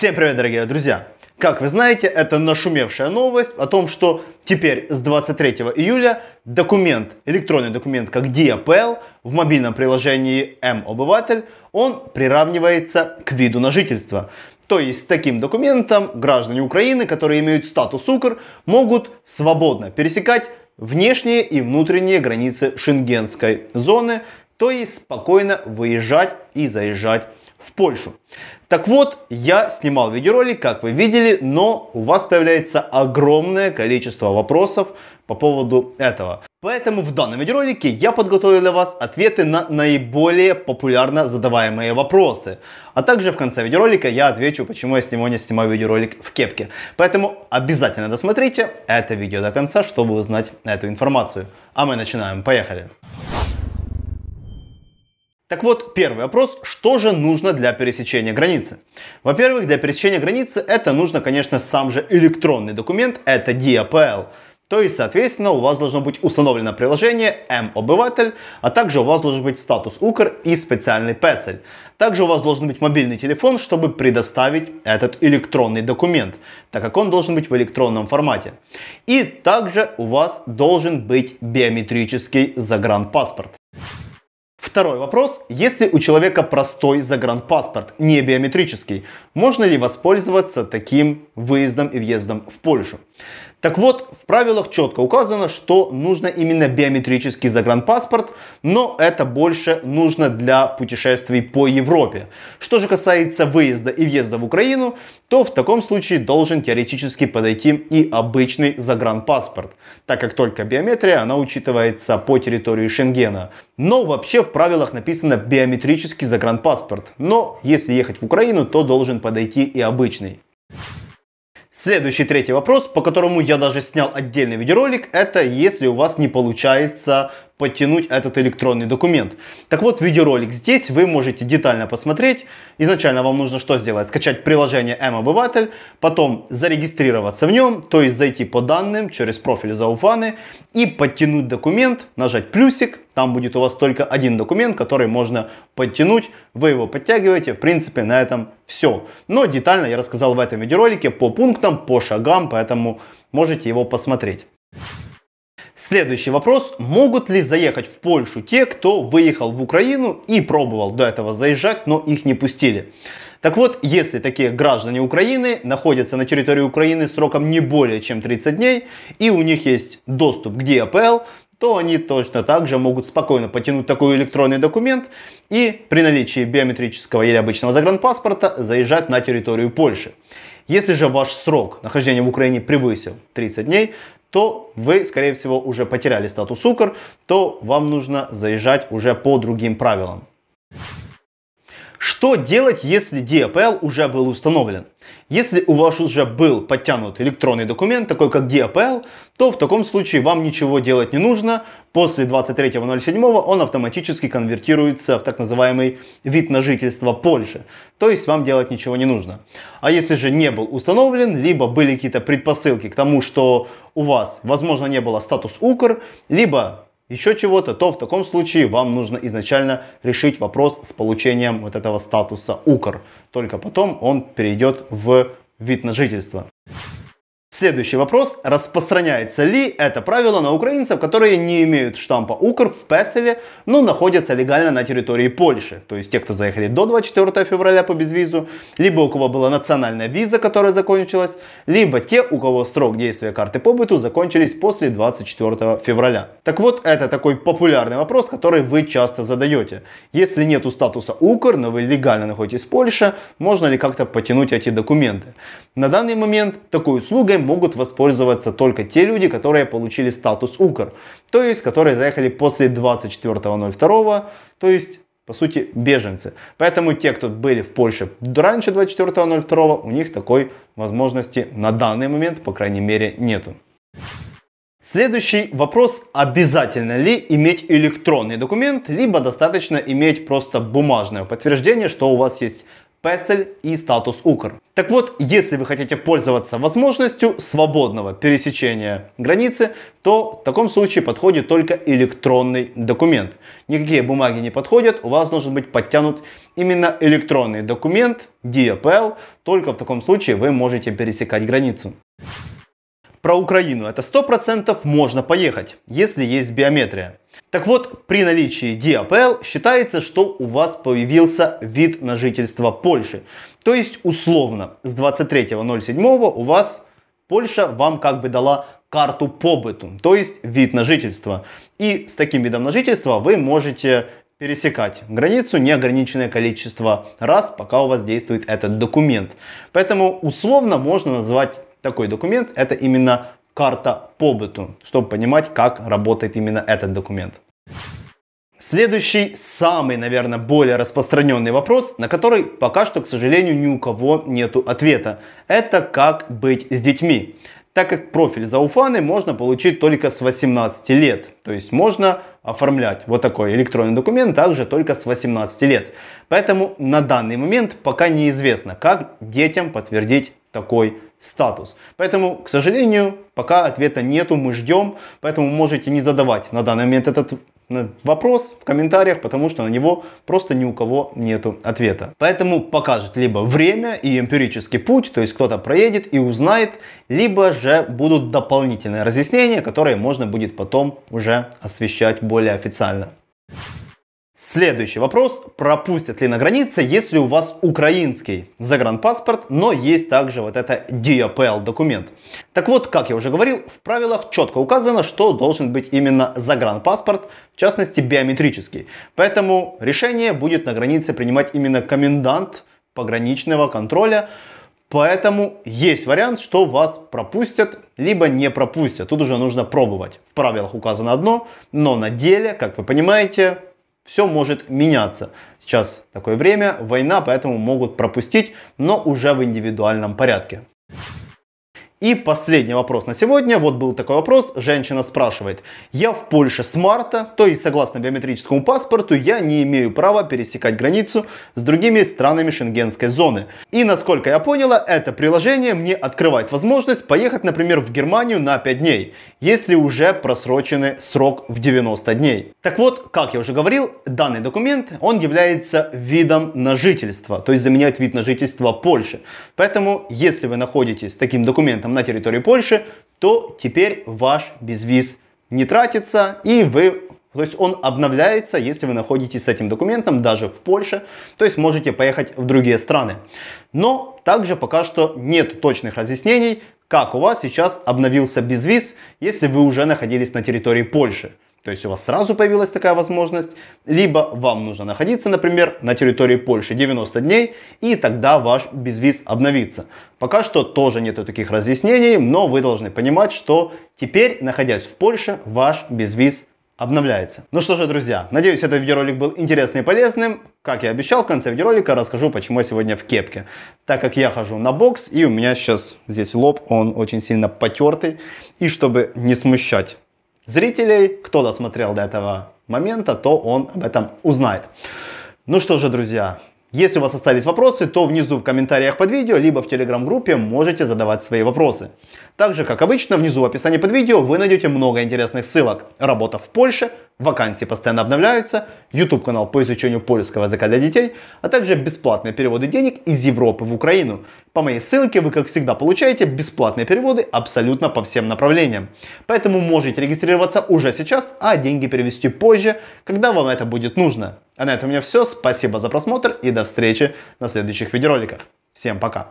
Всем привет, дорогие друзья! Как вы знаете, это нашумевшая новость о том, что теперь с 23 июля документ, электронный документ как DPL в мобильном приложении М обыватель он приравнивается к виду на жительство. То есть с таким документом граждане Украины, которые имеют статус УКР, могут свободно пересекать внешние и внутренние границы шенгенской зоны, то есть спокойно выезжать и заезжать в Польшу. Так вот, я снимал видеоролик, как вы видели, но у вас появляется огромное количество вопросов по поводу этого. Поэтому в данном видеоролике я подготовил для вас ответы на наиболее популярно задаваемые вопросы. А также в конце видеоролика я отвечу, почему я сниму не снимаю видеоролик в кепке. Поэтому обязательно досмотрите это видео до конца, чтобы узнать эту информацию. А мы начинаем. Поехали! Поехали! Так вот, первый вопрос, что же нужно для пересечения границы? Во-первых, для пересечения границы это нужно, конечно, сам же электронный документ, это DAPL. То есть, соответственно, у вас должно быть установлено приложение М-обыватель, эм а также у вас должен быть статус Укр и специальный песель. Также у вас должен быть мобильный телефон, чтобы предоставить этот электронный документ, так как он должен быть в электронном формате. И также у вас должен быть биометрический загранпаспорт. Второй вопрос. Если у человека простой загранпаспорт, не биометрический, можно ли воспользоваться таким выездом и въездом в Польшу? Так вот, в правилах четко указано, что нужно именно биометрический загранпаспорт, но это больше нужно для путешествий по Европе. Что же касается выезда и въезда в Украину, то в таком случае должен теоретически подойти и обычный загранпаспорт, так как только биометрия, она учитывается по территории Шенгена. Но вообще в правилах написано биометрический загранпаспорт, но если ехать в Украину, то должен подойти и обычный. Следующий третий вопрос, по которому я даже снял отдельный видеоролик, это если у вас не получается подтянуть этот электронный документ. Так вот, видеоролик здесь вы можете детально посмотреть. Изначально вам нужно что сделать? Скачать приложение М-Обыватель, потом зарегистрироваться в нем, то есть зайти по данным через профиль Зауфаны и подтянуть документ, нажать плюсик, там будет у вас только один документ, который можно подтянуть, вы его подтягиваете, в принципе на этом все. Но детально я рассказал в этом видеоролике по пунктам, по шагам, поэтому можете его посмотреть. Следующий вопрос. Могут ли заехать в Польшу те, кто выехал в Украину и пробовал до этого заезжать, но их не пустили? Так вот, если такие граждане Украины находятся на территории Украины сроком не более чем 30 дней, и у них есть доступ к ДИАПЛ, то они точно так же могут спокойно потянуть такой электронный документ и при наличии биометрического или обычного загранпаспорта заезжать на территорию Польши. Если же ваш срок нахождения в Украине превысил 30 дней, то вы, скорее всего, уже потеряли статус укр, то вам нужно заезжать уже по другим правилам. Что делать, если DPL уже был установлен? Если у вас уже был подтянут электронный документ, такой как DAPL, то в таком случае вам ничего делать не нужно. После 23.07 он автоматически конвертируется в так называемый вид на жительство Польши. То есть вам делать ничего не нужно. А если же не был установлен, либо были какие-то предпосылки к тому, что у вас, возможно, не было статус УКР, либо еще чего-то, то в таком случае вам нужно изначально решить вопрос с получением вот этого статуса УКР. Только потом он перейдет в вид на жительство. Следующий вопрос. Распространяется ли это правило на украинцев, которые не имеют штампа «Укр» в Песеле, но находятся легально на территории Польши? То есть те, кто заехали до 24 февраля по безвизу, либо у кого была национальная виза, которая закончилась, либо те, у кого срок действия карты побыту закончились после 24 февраля. Так вот, это такой популярный вопрос, который вы часто задаете. Если нету статуса «Укр», но вы легально находитесь в Польше, можно ли как-то потянуть эти документы? На данный момент такой услугой могут воспользоваться только те люди, которые получили статус УКР, то есть которые заехали после 24.02, то есть по сути, беженцы. Поэтому те, кто были в Польше раньше 24.02, у них такой возможности на данный момент, по крайней мере, нет. Следующий вопрос, обязательно ли иметь электронный документ, либо достаточно иметь просто бумажное подтверждение, что у вас есть Песель и статус УКР. Так вот, если вы хотите пользоваться возможностью свободного пересечения границы, то в таком случае подходит только электронный документ. Никакие бумаги не подходят, у вас должен быть подтянут именно электронный документ DPL, только в таком случае вы можете пересекать границу. Про Украину это 100% можно поехать, если есть биометрия. Так вот, при наличии DAPL считается, что у вас появился вид на жительство Польши. То есть, условно, с 23.07 у вас Польша вам как бы дала карту побыту, то есть вид на жительство. И с таким видом на жительство вы можете пересекать границу неограниченное количество раз, пока у вас действует этот документ. Поэтому условно можно назвать такой документ, это именно карта побыту, чтобы понимать, как работает именно этот документ. Следующий, самый, наверное, более распространенный вопрос, на который пока что, к сожалению, ни у кого нет ответа. Это как быть с детьми. Так как профиль Зауфаны можно получить только с 18 лет. То есть можно оформлять вот такой электронный документ также только с 18 лет. Поэтому на данный момент пока неизвестно, как детям подтвердить такой статус. Поэтому, к сожалению, пока ответа нету, мы ждем, поэтому можете не задавать на данный момент этот вопрос в комментариях, потому что на него просто ни у кого нету ответа. Поэтому покажет либо время и эмпирический путь, то есть кто-то проедет и узнает, либо же будут дополнительные разъяснения, которые можно будет потом уже освещать более официально. Следующий вопрос. Пропустят ли на границе, если у вас украинский загранпаспорт, но есть также вот это DAPL документ? Так вот, как я уже говорил, в правилах четко указано, что должен быть именно загранпаспорт, в частности биометрический. Поэтому решение будет на границе принимать именно комендант пограничного контроля, Поэтому есть вариант, что вас пропустят, либо не пропустят. Тут уже нужно пробовать. В правилах указано одно, но на деле, как вы понимаете, все может меняться. Сейчас такое время, война, поэтому могут пропустить, но уже в индивидуальном порядке. И последний вопрос на сегодня. Вот был такой вопрос. Женщина спрашивает. Я в Польше с марта, то есть согласно биометрическому паспорту я не имею права пересекать границу с другими странами шенгенской зоны. И насколько я поняла, это приложение мне открывает возможность поехать, например, в Германию на 5 дней, если уже просроченный срок в 90 дней. Так вот, как я уже говорил, данный документ, он является видом на жительство, то есть заменяет вид на жительство Польши. Поэтому, если вы находитесь с таким документом транзитом на территории Польши, то теперь ваш безвиз не тратится и вы то есть он обновляется, если вы находитесь с этим документом даже в Польше, то есть можете поехать в другие страны. Но также пока что нет точных разъяснений, как у вас сейчас обновился безвиз, если вы уже находились на территории Польши. То есть у вас сразу появилась такая возможность, либо вам нужно находиться, например, на территории Польши 90 дней, и тогда ваш безвиз обновится. Пока что тоже нету таких разъяснений, но вы должны понимать, что теперь, находясь в Польше, ваш безвиз обновляется. Ну что же, друзья, надеюсь, этот видеоролик был интересным и полезным. Как я обещал, в конце видеоролика расскажу, почему я сегодня в кепке. Так как я хожу на бокс, и у меня сейчас здесь лоб, он очень сильно потертый. И чтобы не смущать зрителей. Кто досмотрел до этого момента, то он об этом узнает. Ну что же, друзья, если у вас остались вопросы, то внизу в комментариях под видео, либо в телеграм-группе можете задавать свои вопросы. Также, как обычно, внизу в описании под видео вы найдете много интересных ссылок. Работа в Польше, вакансии постоянно обновляются, YouTube-канал по изучению польского языка для детей, а также бесплатные переводы денег из Европы в Украину. По моей ссылке вы, как всегда, получаете бесплатные переводы абсолютно по всем направлениям. Поэтому можете регистрироваться уже сейчас, а деньги перевести позже, когда вам это будет нужно. А на этом у меня все. Спасибо за просмотр и до встречи на следующих видеороликах. Всем пока!